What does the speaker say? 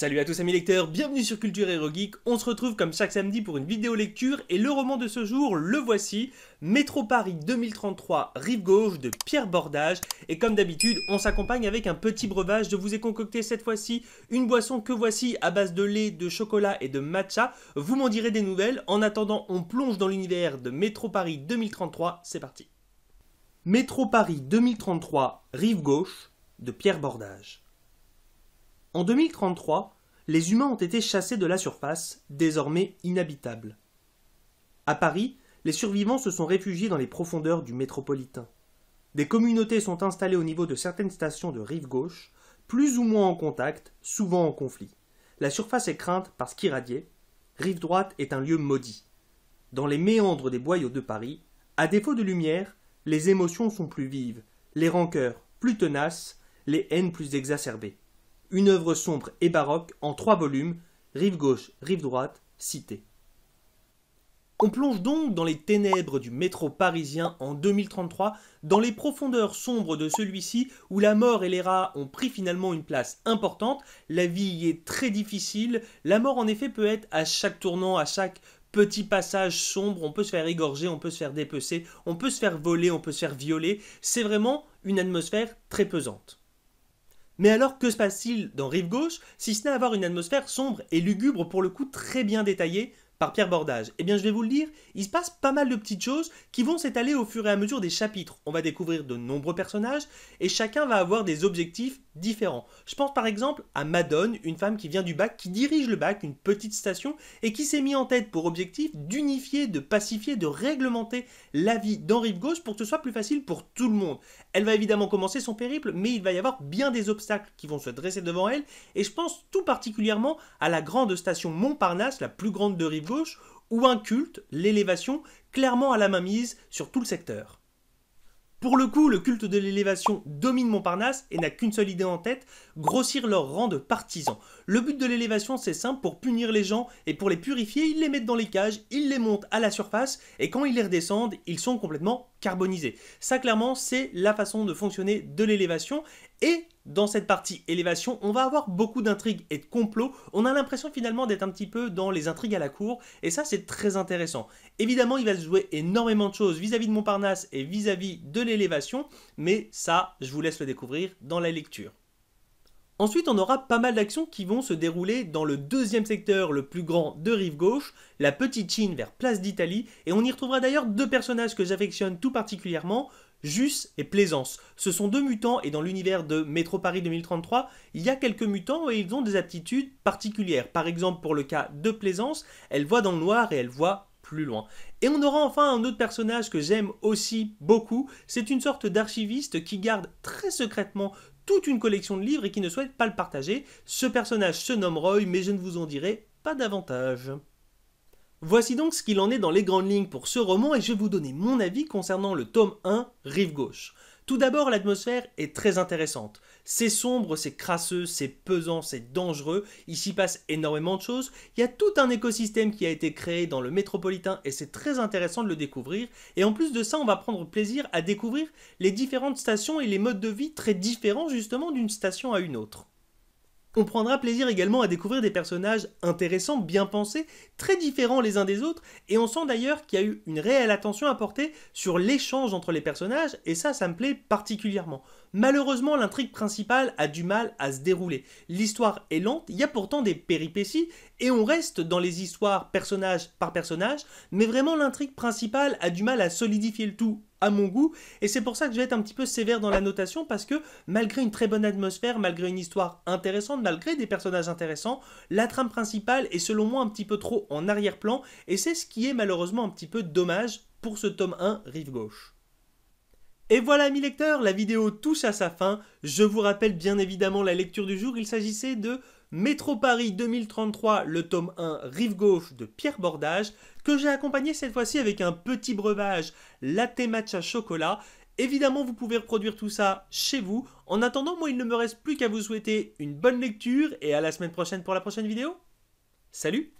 Salut à tous amis lecteurs, bienvenue sur Culture Hero On se retrouve comme chaque samedi pour une vidéo lecture et le roman de ce jour, le voici, Métro Paris 2033, Rive Gauche de Pierre Bordage. Et comme d'habitude, on s'accompagne avec un petit breuvage. Je vous ai concocté cette fois-ci une boisson que voici à base de lait, de chocolat et de matcha. Vous m'en direz des nouvelles. En attendant, on plonge dans l'univers de Métro Paris 2033. C'est parti. Métro Paris 2033, Rive Gauche de Pierre Bordage. En 2033, les humains ont été chassés de la surface, désormais inhabitable. À Paris, les survivants se sont réfugiés dans les profondeurs du métropolitain. Des communautés sont installées au niveau de certaines stations de rive gauche, plus ou moins en contact, souvent en conflit. La surface est crainte parce qu'irradiée, rive droite est un lieu maudit. Dans les méandres des boyaux de Paris, à défaut de lumière, les émotions sont plus vives, les rancœurs plus tenaces, les haines plus exacerbées une œuvre sombre et baroque en trois volumes, rive gauche, rive droite, cité. On plonge donc dans les ténèbres du métro parisien en 2033, dans les profondeurs sombres de celui-ci où la mort et les rats ont pris finalement une place importante, la vie y est très difficile, la mort en effet peut être à chaque tournant, à chaque petit passage sombre, on peut se faire égorger, on peut se faire dépecer, on peut se faire voler, on peut se faire violer, c'est vraiment une atmosphère très pesante. Mais alors, que se passe-t-il dans Rive Gauche, si ce n'est avoir une atmosphère sombre et lugubre pour le coup très bien détaillée par Pierre Bordage Eh bien, je vais vous le dire, il se passe pas mal de petites choses qui vont s'étaler au fur et à mesure des chapitres. On va découvrir de nombreux personnages et chacun va avoir des objectifs différents. Je pense par exemple à Madone, une femme qui vient du bac, qui dirige le bac, une petite station, et qui s'est mis en tête pour objectif d'unifier, de pacifier, de réglementer la vie dans Rive Gauche pour que ce soit plus facile pour tout le monde. Elle va évidemment commencer son périple, mais il va y avoir bien des obstacles qui vont se dresser devant elle, et je pense tout particulièrement à la grande station Montparnasse, la plus grande de Rive Gauche, où un culte, l'élévation, clairement à la mise sur tout le secteur. Pour le coup, le culte de l'élévation domine Montparnasse et n'a qu'une seule idée en tête, grossir leur rang de partisans. Le but de l'élévation, c'est simple, pour punir les gens et pour les purifier, ils les mettent dans les cages, ils les montent à la surface et quand ils les redescendent, ils sont complètement carbonisés. Ça, clairement, c'est la façon de fonctionner de l'élévation et dans cette partie élévation, on va avoir beaucoup d'intrigues et de complots. On a l'impression finalement d'être un petit peu dans les intrigues à la cour, et ça c'est très intéressant. Évidemment, il va se jouer énormément de choses vis-à-vis de Montparnasse et vis-à-vis -vis de l'élévation, mais ça, je vous laisse le découvrir dans la lecture. Ensuite, on aura pas mal d'actions qui vont se dérouler dans le deuxième secteur le plus grand de rive gauche, la Petite Chine vers Place d'Italie, et on y retrouvera d'ailleurs deux personnages que j'affectionne tout particulièrement, Jus et Plaisance. Ce sont deux mutants et dans l'univers de Métro Paris 2033, il y a quelques mutants et ils ont des aptitudes particulières. Par exemple, pour le cas de Plaisance, elle voit dans le noir et elle voit plus loin. Et on aura enfin un autre personnage que j'aime aussi beaucoup. C'est une sorte d'archiviste qui garde très secrètement toute une collection de livres et qui ne souhaite pas le partager. Ce personnage se nomme Roy, mais je ne vous en dirai pas davantage. Voici donc ce qu'il en est dans les grandes lignes pour ce roman et je vais vous donner mon avis concernant le tome 1, Rive Gauche. Tout d'abord, l'atmosphère est très intéressante. C'est sombre, c'est crasseux, c'est pesant, c'est dangereux, il s'y passe énormément de choses, il y a tout un écosystème qui a été créé dans le métropolitain et c'est très intéressant de le découvrir, et en plus de ça, on va prendre plaisir à découvrir les différentes stations et les modes de vie très différents justement d'une station à une autre. On prendra plaisir également à découvrir des personnages intéressants, bien pensés, très différents les uns des autres, et on sent d'ailleurs qu'il y a eu une réelle attention apportée sur l'échange entre les personnages, et ça, ça me plaît particulièrement. Malheureusement, l'intrigue principale a du mal à se dérouler. L'histoire est lente, il y a pourtant des péripéties, et on reste dans les histoires personnage par personnage, mais vraiment l'intrigue principale a du mal à solidifier le tout à mon goût. Et c'est pour ça que je vais être un petit peu sévère dans la notation, parce que malgré une très bonne atmosphère, malgré une histoire intéressante, malgré des personnages intéressants, la trame principale est selon moi un petit peu trop en arrière-plan, et c'est ce qui est malheureusement un petit peu dommage pour ce tome 1 Rive Gauche. Et voilà mes lecteurs, la vidéo touche à sa fin. Je vous rappelle bien évidemment la lecture du jour, il s'agissait de Métro Paris 2033, le tome 1 Rive Gauche de Pierre Bordage, que j'ai accompagné cette fois-ci avec un petit breuvage latte matcha chocolat. Évidemment, vous pouvez reproduire tout ça chez vous. En attendant, moi, il ne me reste plus qu'à vous souhaiter une bonne lecture et à la semaine prochaine pour la prochaine vidéo. Salut